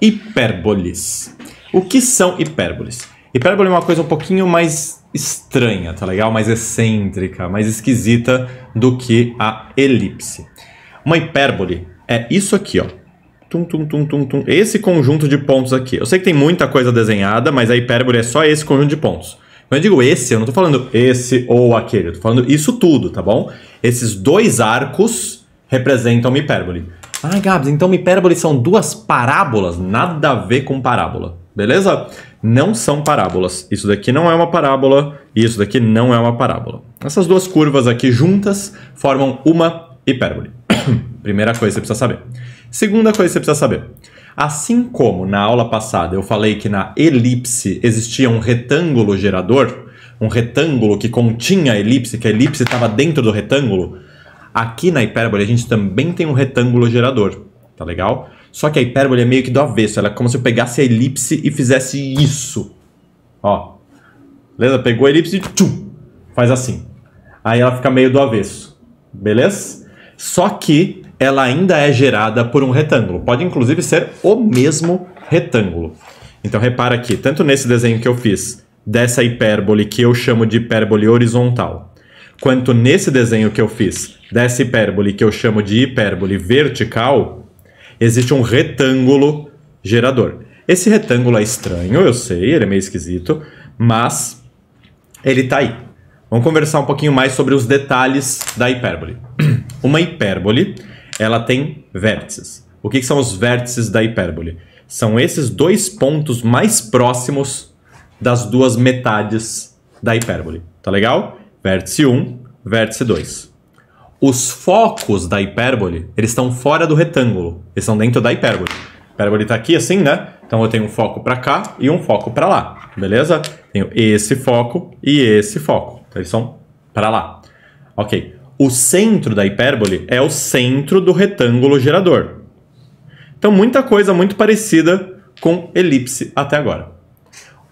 hipérboles. O que são hipérboles? Hipérbole é uma coisa um pouquinho mais estranha, tá legal? Mais excêntrica, mais esquisita do que a elipse. Uma hipérbole é isso aqui, ó. Tum, tum, tum, tum, tum. Esse conjunto de pontos aqui. Eu sei que tem muita coisa desenhada, mas a hipérbole é só esse conjunto de pontos. Quando eu digo esse, eu não tô falando esse ou aquele, eu tô falando isso tudo, tá bom? Esses dois arcos representam uma hipérbole. Ah, Gabs, então hipérbole são duas parábolas? Nada a ver com parábola, beleza? Não são parábolas. Isso daqui não é uma parábola e isso daqui não é uma parábola. Essas duas curvas aqui juntas formam uma hipérbole. Primeira coisa que você precisa saber. Segunda coisa que você precisa saber. Assim como na aula passada eu falei que na elipse existia um retângulo gerador, um retângulo que continha a elipse, que a elipse estava dentro do retângulo, Aqui na hipérbole a gente também tem um retângulo gerador, tá legal? Só que a hipérbole é meio que do avesso, ela é como se eu pegasse a elipse e fizesse isso. Ó. Beleza? Pegou a elipse e tchum, faz assim. Aí ela fica meio do avesso. Beleza? Só que ela ainda é gerada por um retângulo. Pode inclusive ser o mesmo retângulo. Então repara aqui, tanto nesse desenho que eu fiz dessa hipérbole que eu chamo de hipérbole horizontal, quanto nesse desenho que eu fiz dessa hipérbole, que eu chamo de hipérbole vertical, existe um retângulo gerador. Esse retângulo é estranho, eu sei, ele é meio esquisito, mas ele está aí. Vamos conversar um pouquinho mais sobre os detalhes da hipérbole. Uma hipérbole, ela tem vértices. O que, que são os vértices da hipérbole? São esses dois pontos mais próximos das duas metades da hipérbole. Tá legal? Vértice 1, vértice 2 os focos da hipérbole, eles estão fora do retângulo, eles estão dentro da hipérbole. A hipérbole está aqui assim, né? Então eu tenho um foco para cá e um foco para lá, beleza? Tenho esse foco e esse foco. Então eles são para lá. OK. O centro da hipérbole é o centro do retângulo gerador. Então muita coisa muito parecida com elipse até agora.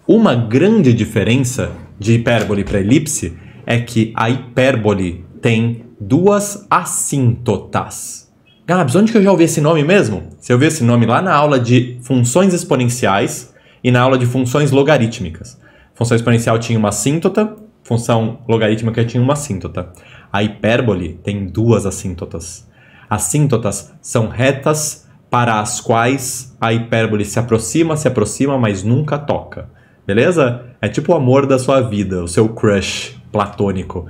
Uma grande diferença de hipérbole para elipse é que a hipérbole tem duas assíntotas. Gabs, onde que eu já ouvi esse nome mesmo? Você ouviu esse nome lá na aula de funções exponenciais e na aula de funções logarítmicas. Função exponencial tinha uma assíntota, função logarítmica tinha uma assíntota. A hipérbole tem duas assíntotas. Assíntotas são retas para as quais a hipérbole se aproxima, se aproxima, mas nunca toca. Beleza? É tipo o amor da sua vida, o seu crush platônico.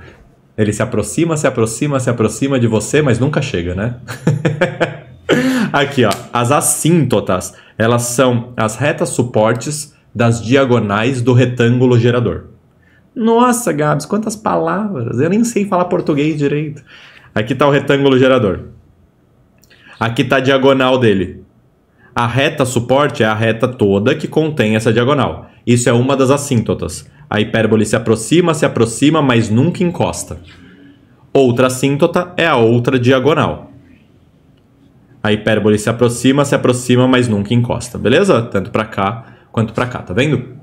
Ele se aproxima, se aproxima, se aproxima de você, mas nunca chega, né? Aqui, ó, as assíntotas, elas são as retas suportes das diagonais do retângulo gerador. Nossa, Gabs, quantas palavras! Eu nem sei falar português direito. Aqui está o retângulo gerador. Aqui está a diagonal dele. A reta suporte é a reta toda que contém essa diagonal. Isso é uma das assíntotas. A hipérbole se aproxima, se aproxima, mas nunca encosta. Outra assíntota é a outra diagonal. A hipérbole se aproxima, se aproxima, mas nunca encosta, beleza? Tanto para cá quanto para cá, tá vendo?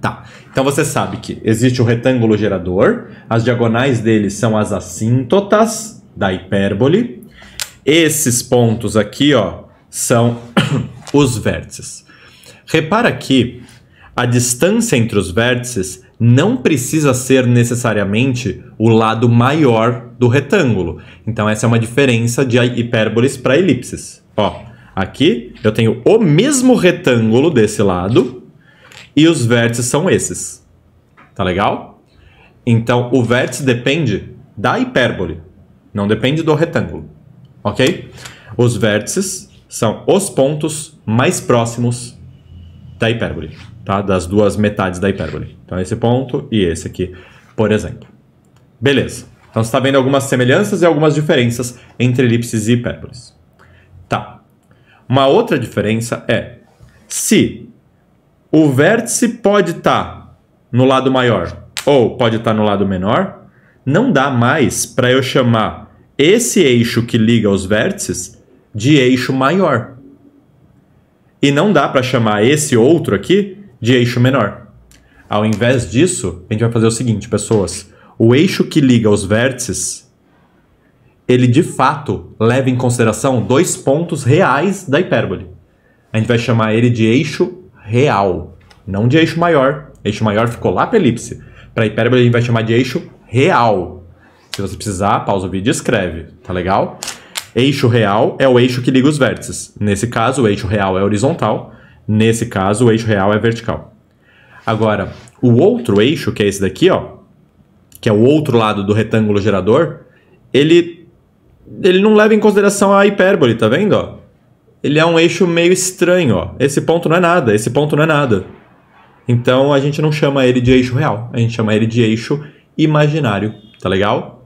Tá. Então você sabe que existe o retângulo gerador, as diagonais dele são as assíntotas da hipérbole. Esses pontos aqui, ó, são os vértices. Repara aqui. A distância entre os vértices não precisa ser necessariamente o lado maior do retângulo. Então essa é uma diferença de hipérboles para elipses. Ó, aqui eu tenho o mesmo retângulo desse lado e os vértices são esses. Tá legal? Então o vértice depende da hipérbole, não depende do retângulo. OK? Os vértices são os pontos mais próximos da hipérbole tá? das duas metades da hipérbole. Então, esse ponto e esse aqui, por exemplo. Beleza. Então, você está vendo algumas semelhanças e algumas diferenças entre elipses e hipérboles. Tá. Uma outra diferença é se o vértice pode estar tá no lado maior ou pode estar tá no lado menor, não dá mais para eu chamar esse eixo que liga os vértices de eixo maior. E não dá para chamar esse outro aqui de eixo menor. Ao invés disso, a gente vai fazer o seguinte, pessoas. O eixo que liga os vértices, ele de fato leva em consideração dois pontos reais da hipérbole. A gente vai chamar ele de eixo real, não de eixo maior. Eixo maior ficou lá para elipse. Para hipérbole a gente vai chamar de eixo real. Se você precisar, pausa o vídeo e escreve, tá legal? Eixo real é o eixo que liga os vértices. Nesse caso, o eixo real é horizontal Nesse caso, o eixo real é vertical. Agora, o outro eixo, que é esse daqui, ó, que é o outro lado do retângulo gerador, ele, ele não leva em consideração a hipérbole, tá vendo? Ó? Ele é um eixo meio estranho. Ó. Esse ponto não é nada, esse ponto não é nada. Então a gente não chama ele de eixo real, a gente chama ele de eixo imaginário, tá legal?